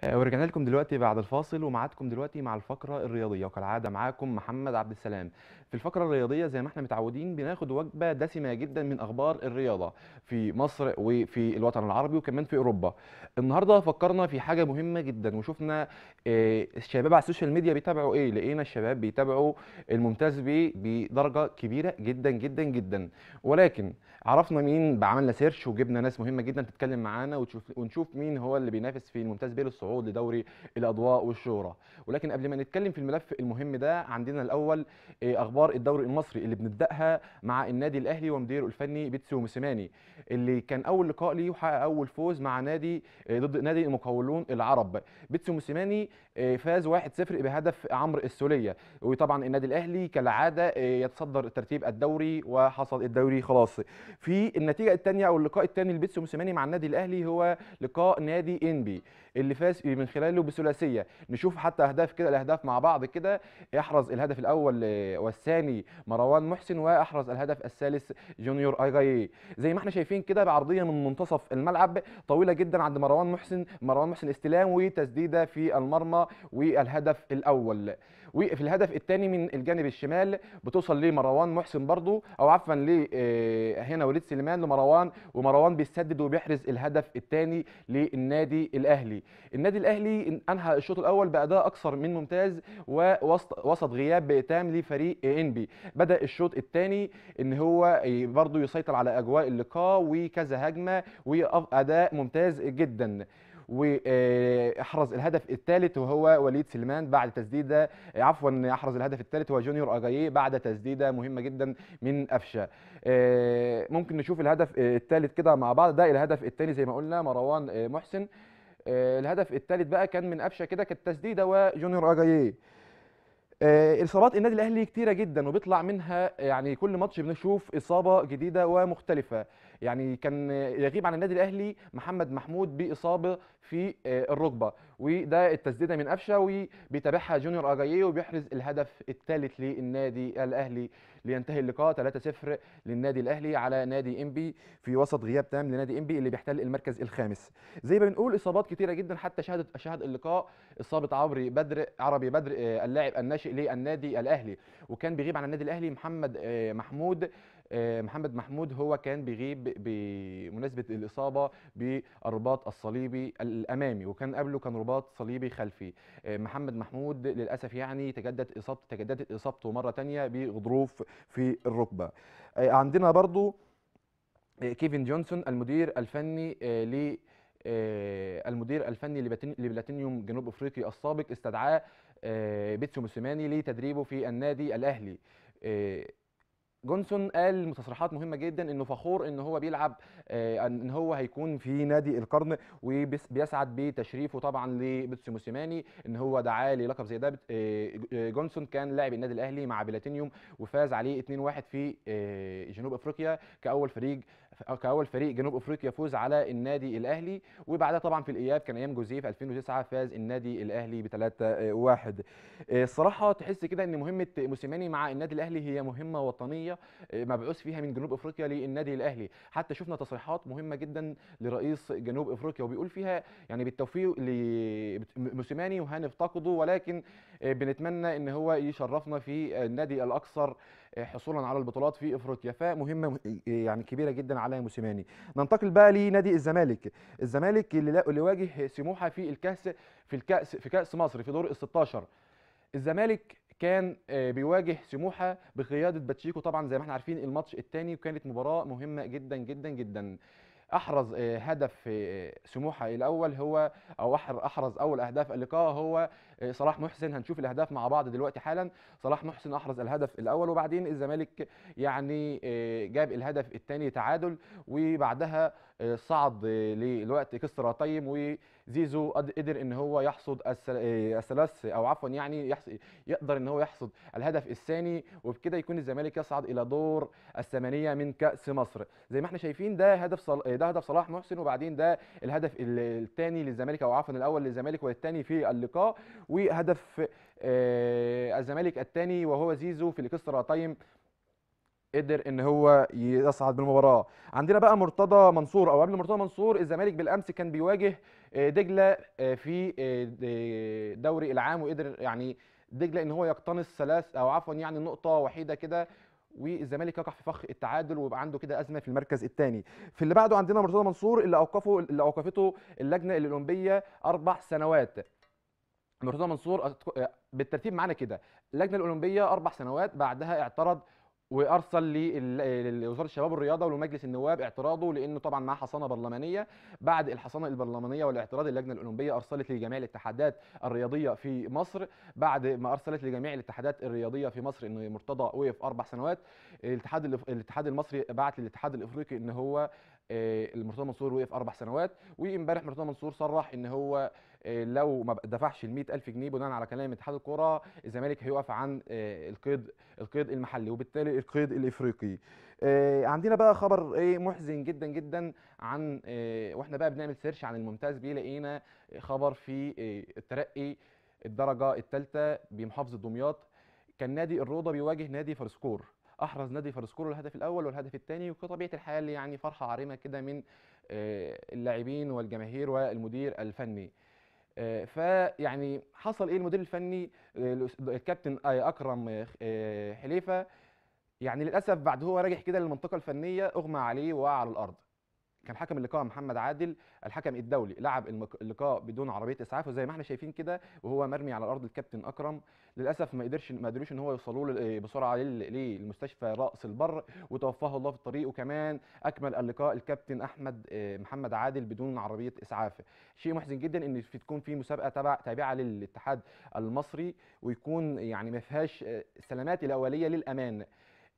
آه، ورجعنا لكم دلوقتي بعد الفاصل ومعادكم دلوقتي مع الفقرة الرياضية وكالعادة معاكم محمد عبد السلام في الفقرة الرياضية زي ما احنا متعودين بناخد وجبة دسمة جدا من أخبار الرياضة في مصر وفي الوطن العربي وكمان في أوروبا النهاردة فكرنا في حاجة مهمة جدا وشفنا آه، الشباب على السوشيال ميديا بيتابعوا إيه لقينا الشباب بيتابعوا الممتاز بيه بدرجة كبيرة جدا جدا جدا ولكن عرفنا مين عملنا سيرش وجبنا ناس مهمة جدا تتكلم معانا ونشوف مين هو اللي بينافس في الممتاز بيه الصعود لدوري الاضواء والشهره ولكن قبل ما نتكلم في الملف المهم ده عندنا الاول آه، اخبار الدوري المصري اللي بنبداها مع النادي الاهلي ومديره الفني بيتسو موسيماني اللي كان اول لقاء ليه وحقق اول فوز مع نادي آه، ضد نادي المقاولون العرب بيتسو موسيماني آه، فاز 1-0 بهدف عمرو السوليه وطبعا النادي الاهلي كالعاده يتصدر ترتيب الدوري وحصل الدوري خلاص في النتيجه الثانيه او اللقاء الثاني لبيتسو موسيماني مع النادي الاهلي هو لقاء نادي انبي اللي فاز من خلاله بثلاثيه نشوف حتى اهداف كده الاهداف مع بعض كده احرز الهدف الاول والثاني مروان محسن واحرز الهدف الثالث جونيور ايجاي زي ما احنا شايفين كده بعرضيه من منتصف الملعب طويله جدا عند مروان محسن مروان محسن استلام وتسديده في المرمى والهدف الاول وفي الهدف الثاني من الجانب الشمال بتوصل لمروان محسن برضو او عفوا ل آه، هنا وليد سليمان لمروان ومروان بيسدد وبيحرز الهدف الثاني للنادي الاهلي النادي الاهلي انهى الشوط الاول باداء اكثر من ممتاز ووسط وسط غياب تام لفريق انبي بدا الشوط الثاني ان هو برضو يسيطر على اجواء اللقاء وكذا هجمه واداء ممتاز جدا واحرز الهدف الثالث وهو وليد سليمان بعد تسديده عفوا احرز الهدف الثالث هو جونيور اجاييه بعد تسديده مهمه جدا من قفشه آه، ممكن نشوف الهدف آه، الثالث كده مع بعض ده الهدف الثاني زي ما قلنا مروان آه، محسن الهدف الثالث بقى كان من قفشه كده كانت تسديده وجونيور اجاييه اصابات النادي الاهلي كتيره جدا وبيطلع منها يعني كل ماتش بنشوف اصابه جديده ومختلفه يعني كان يغيب عن النادي الاهلي محمد محمود باصابه في آه، الركبه وده التسديده من قفشه وبيتابعها جونيور اجاييه وبيحرز الهدف الثالث للنادي الاهلي لينتهي اللقاء 3-0 للنادي الاهلي على نادي انبي في وسط غياب تام لنادي انبي اللي بيحتل المركز الخامس زي ما بنقول اصابات كثيره جدا حتى شهدت شهد اللقاء اصابه عبري بدر عربي بدر آه، اللاعب الناشئ للنادي الاهلي وكان بيغيب عن النادي الاهلي محمد آه، محمود آه، محمد محمود هو كان بيغيب بمناسبه الاصابه بالرباط الصليبي الامامي وكان قبله كان رباط صليبي خلفي آه، محمد محمود للاسف يعني تجدد اصابته تجددت اصابته مره ثانيه بغضروف في الركبه آه، عندنا برضو كيفن جونسون المدير الفني ل المدير الفني لبلاتينيوم جنوب افريقي السابق استدعاه بيتسو موسيماني لتدريبه في النادي الاهلي جونسون قال تصريحات مهمه جدا انه فخور ان هو بيلعب آه، ان هو هيكون في نادي القرن وبيسعد بتشريفه طبعا لبيتسو موسيماني ان هو دعاه للقب زي ده آه، آه، جونسون كان لاعب النادي الاهلي مع بلاتينيوم وفاز عليه 2-1 في جنوب افريقيا كاول فريق كاول فريق جنوب افريقيا يفوز على النادي الاهلي وبعدها طبعا في الاياب كان ايام جوزيه في 2009 فاز النادي الاهلي ب 3-1 آه، الصراحه تحس كده ان مهمه موسيماني مع النادي الاهلي هي مهمه وطنيه آه، مبعوث فيها من جنوب افريقيا للنادي الاهلي حتى شفنا تصريحات مهمه جدا لرئيس جنوب افريقيا وبيقول فيها يعني بالتوفيق لموسيماني وهنفتقده ولكن آه، بنتمنى ان هو يشرفنا في النادي الاكثر آه، حصولا على البطولات في افريقيا فمهمه يعني كبيره جدا على موسيماني ننتقل بقى لنادي الزمالك الزمالك اللي واجه سموحه في الكاس في الكاس في كاس مصر في دور ال 16 الزمالك كان آه، بيواجه سموحه بقياده باتشيكو طبعا زي ما احنا عارفين الماتش الثاني وكانت مباراه مهمه جدا جدا جدا احرز آه، هدف آه، سموحه الاول هو او احرز اول اهداف اللقاء هو آه، صلاح محسن هنشوف الاهداف مع بعض دلوقتي حالا صلاح محسن احرز الهدف الاول وبعدين الزمالك يعني جاب الهدف الثاني تعادل وبعدها صعد للوقت كسرى طيب و زيزو قدر ان هو يحصد إيه، الثلاث او عفوا يعني يقدر ان هو يحصد الهدف الثاني وبكده يكون الزمالك يصعد الى دور الثمانيه من كاس مصر زي ما احنا شايفين ده هدف صل... ده هدف صلاح محسن وبعدين ده الهدف الثاني للزمالك او عفوا الاول للزمالك والثاني في اللقاء وهدف آه الزمالك الثاني وهو زيزو في الاكسترا تايم قدر ان هو يصعد بالمباراه عندنا بقى مرتضى منصور او قبل مرتضى منصور الزمالك بالامس كان بيواجه آه، دجله آه، في آه، دوري العام وقدر يعني دجله ان هو يقتنص ثلاث او عفوا يعني نقطه وحيده كده والزمالك يقع في فخ التعادل ويبقى عنده كده ازمه في المركز الثاني في اللي بعده عندنا مرتضى منصور اللي اوقفه اللي اوقفته اللجنه الاولمبيه اربع سنوات مرتضى منصور بالترتيب معانا كده اللجنه الاولمبيه اربع سنوات بعدها اعترض وارسل لوزاره الشباب والرياضه ولمجلس النواب اعتراضه لانه طبعا معاه حصانه برلمانيه بعد الحصانه البرلمانيه والاعتراض اللجنه الاولمبيه ارسلت لجميع الاتحادات الرياضيه في مصر بعد ما ارسلت لجميع الاتحادات الرياضيه في مصر ان مرتضى وقف اربع سنوات الاتحاد الاتحاد المصري بعت للاتحاد الافريقي ان هو آه، مرتضى منصور وقف اربع سنوات وامبارح مرتضى منصور صرح ان هو آه، لو ما دفعش ال 100000 جنيه بناء على كلام اتحاد الكره الزمالك هيوقف عن آه، القيد القيد المحلي وبالتالي القيد الافريقي عندنا بقى خبر ايه محزن جدا جدا عن واحنا بقى بنعمل سيرش عن الممتاز بيه لقينا خبر في الترقي الدرجه الثالثه بمحافظه دمياط كان نادي الروضه بيواجه نادي فرسكور احرز نادي فرسكورو الهدف الاول والهدف الثاني وكطبيعه الحال يعني فرحه عارمه كده من آه، اللاعبين والجماهير والمدير الفني آه، فيعني حصل ايه المدير الفني آه، الكابتن اكرم حليفه يعني للاسف بعد هو راجع كده للمنطقه الفنيه اغمى عليه وقع على الارض كان حكم اللقاء محمد عادل الحكم الدولي لعب اللقاء بدون عربيه اسعاف وزي ما احنا شايفين كده وهو مرمي على الارض الكابتن اكرم للاسف ما قدرش ما قدروش ان هو يوصلوا له إيه، بسرعه للمستشفى راس البر وتوفاه الله في الطريق وكمان اكمل اللقاء الكابتن احمد آه، محمد عادل بدون عربيه اسعاف شيء محزن جدا ان في تكون في مسابقه تبع تابعه للاتحاد المصري ويكون يعني ما فيهاش السلامات آه، الاوليه للامان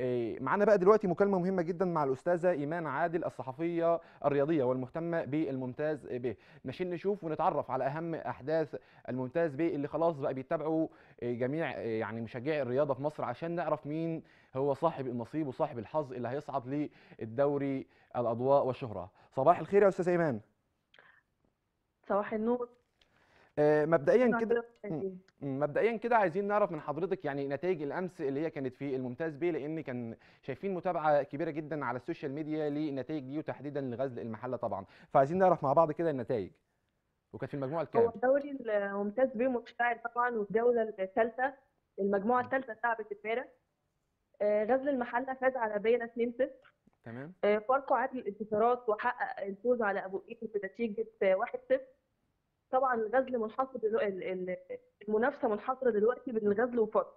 آه، معانا بقى دلوقتي مكالمه مهمه جدا مع الاستاذه ايمان عادل الصحفيه الرياضيه والمهتمه بالممتاز به ماشيين نشوف ونتعرف على اهم احداث الممتاز به اللي خلاص بقى بيتابعوا آه، جميع آه، يعني مشجعي الرياضه في مصر عشان نعرف مين هو صاحب النصيب وصاحب الحظ اللي هيصعد للدوري الاضواء والشهره صباح الخير يا استاذه ايمان صباح النور آه، مبدئيا كده إيه؟ مبدئيا كده عايزين نعرف من حضرتك يعني نتائج الامس اللي هي كانت في الممتاز بيه لان كان شايفين متابعه كبيره جدا على السوشيال ميديا للنتائج دي وتحديدا لغزل المحله طبعا فعايزين نعرف مع بعض كده النتائج وكانت في المجموعه الكام؟ هو الدوري الممتاز بيه مشتعل طبعا والجوله الثالثه المجموعه الثالثه اتلعبت امبارح آه، غزل المحله فاز على بينا 2-0 تمام آه، فاركو عادل الانتصارات وحقق الفوز على ابو قيد بنتيجه 1-0 طبعا الغزل منحصر دلوقتي المنافسه منحصره دلوقتي بين الغزل وفاركو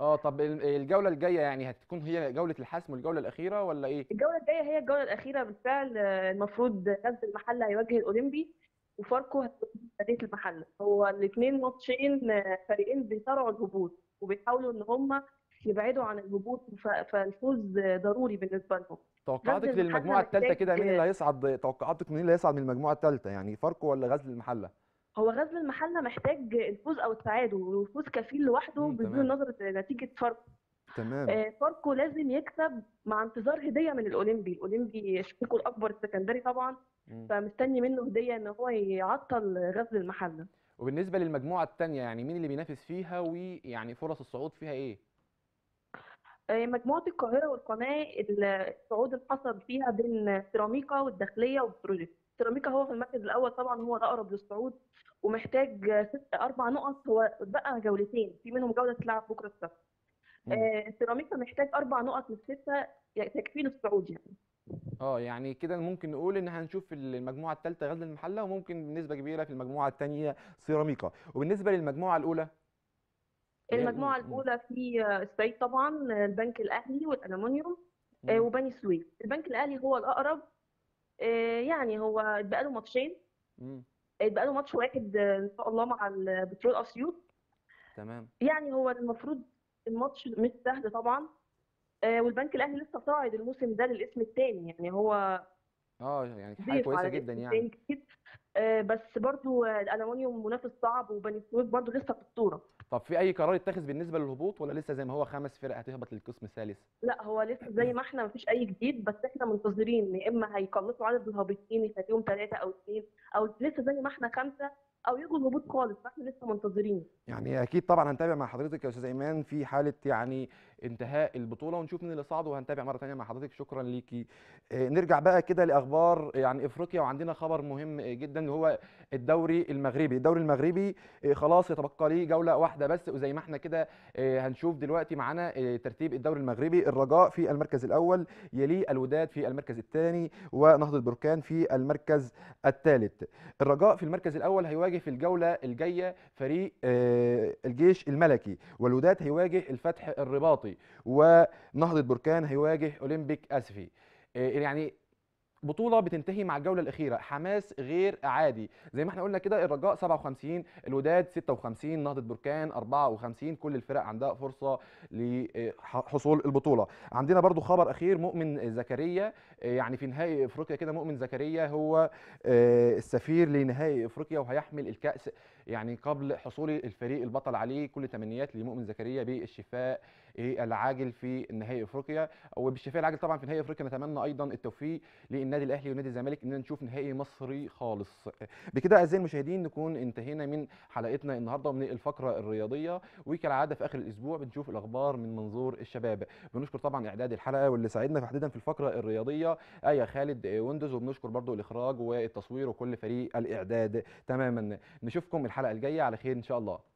اه طب الجوله الجايه يعني هتكون هي جوله الحسم والجوله الاخيره ولا ايه الجوله الجايه هي الجوله الاخيره بالفعل المفروض غزل المحله هيواجه الاولمبي وفاركو هتواجه المحله هو الاثنين ماتشين فريقين بيصارعوا الهبوط وبيحاولوا ان هم يبعدوا عن الهبوط فالفوز ضروري بالنسبه لهم توقعاتك للمجموعه الثالثه كده مين اللي إيه؟ هيصعد توقعاتك مين اللي هيصعد من المجموعه الثالثه يعني فاركو ولا غزل المحله هو غزل المحله محتاج الفوز او التعادل والفوز كفيل لوحده بدون نظرة نتيجه فاركو تمام آه، فاركو لازم يكسب مع انتظار هديه من الاولمبي الاولمبي شقيقه الاكبر السكندري طبعا فمستني منه هديه ان هو يعطل غزل المحله وبالنسبه للمجموعه الثانيه يعني مين اللي بينافس فيها ويعني فرص الصعود فيها ايه آه، مجموعه القاهره والقناه الصعود حصل فيها بين سيراميكا والداخليه والبروجيكت سيراميكا هو في المركز الاول طبعا هو الاقرب للصعود ومحتاج ست اربع نقط هو بقى جولتين في منهم جوله تلعب بكره السبت آه، سيراميكا محتاج اربع نقط من سته يعني تكفيه للصعود يعني اه يعني كده ممكن نقول ان هنشوف المجموعه الثالثه غزل المحله وممكن بنسبه كبيره في المجموعه الثانيه سيراميكا وبالنسبه للمجموعه الاولى المجموعه الاولى في الصعيد طبعا البنك الاهلي والالومنيوم آه، وبني سويف البنك الاهلي هو الاقرب آه، يعني هو اتبقى له ماتشين امم اتبقى له ماتش واحد آه، ان شاء الله مع البترول آه، اسيوط تمام يعني هو المفروض الماتش مش سهل طبعا والبنك الاهلي لسه صاعد الموسم ده للاسم الثاني يعني هو اه يعني حاجه كويسه جدا يعني بس برضو الالومنيوم منافس صعب وبني سويف برضو لسه في الصوره طب في اي قرار يتخذ بالنسبه للهبوط ولا لسه زي ما هو خمس فرق هتهبط للقسم الثالث لا هو لسه زي ما احنا مفيش اي جديد بس احنا منتظرين يا اما هيقلصوا عدد الهابطين يخليهم ثلاثه او اثنين او لسه زي ما احنا خمسه او يجوا الهبوط خالص فاحنا لسه منتظرين يعني اكيد طبعا هنتابع مع حضرتك يا استاذ ايمان في حاله يعني انتهاء البطوله ونشوف مين اللي صعد وهنتابع مره ثانيه مع حضرتك شكرا ليكي آه، نرجع بقى كده لاخبار يعني افريقيا وعندنا خبر مهم آه، جدا اللي هو الدوري المغربي الدوري المغربي آه، خلاص يتبقى ليه جوله واحده بس وزي ما احنا كده هنشوف دلوقتي معانا ترتيب الدوري المغربي الرجاء في المركز الاول يليه الوداد في المركز الثاني ونهضه بركان في المركز الثالث الرجاء في المركز الاول هيواجه في الجوله الجايه فريق الجيش الملكي والوداد هيواجه الفتح الرباطي ونهضه بركان هيواجه اولمبيك اسفي آه، يعني بطوله بتنتهي مع الجوله الاخيره حماس غير عادي زي ما احنا قلنا كده الرجاء 57 الوداد 56 نهضه بركان 54 كل الفرق عندها فرصه لحصول البطوله عندنا برضو خبر اخير مؤمن زكريا آه، يعني في نهائي افريقيا كده مؤمن زكريا هو آه، السفير لنهائي افريقيا وهيحمل الكاس يعني قبل حصول الفريق البطل عليه كل تمنيات لمؤمن زكريا بالشفاء العاجل في نهائي افريقيا وبالشفاء العاجل طبعا في نهائي افريقيا نتمنى ايضا التوفيق للنادي الاهلي ونادي الزمالك اننا نشوف نهائي مصري خالص بكده اعزائي المشاهدين نكون انتهينا من حلقتنا النهارده ومن الفقره الرياضيه وكالعاده في اخر الاسبوع بنشوف الاخبار من منظور الشباب بنشكر طبعا اعداد الحلقه واللي ساعدنا تحديدا في الفقره الرياضيه ايا خالد ويندوز وبنشكر برضو الاخراج والتصوير وكل فريق الاعداد تماما نشوفكم الحلقه الجايه على خير ان شاء الله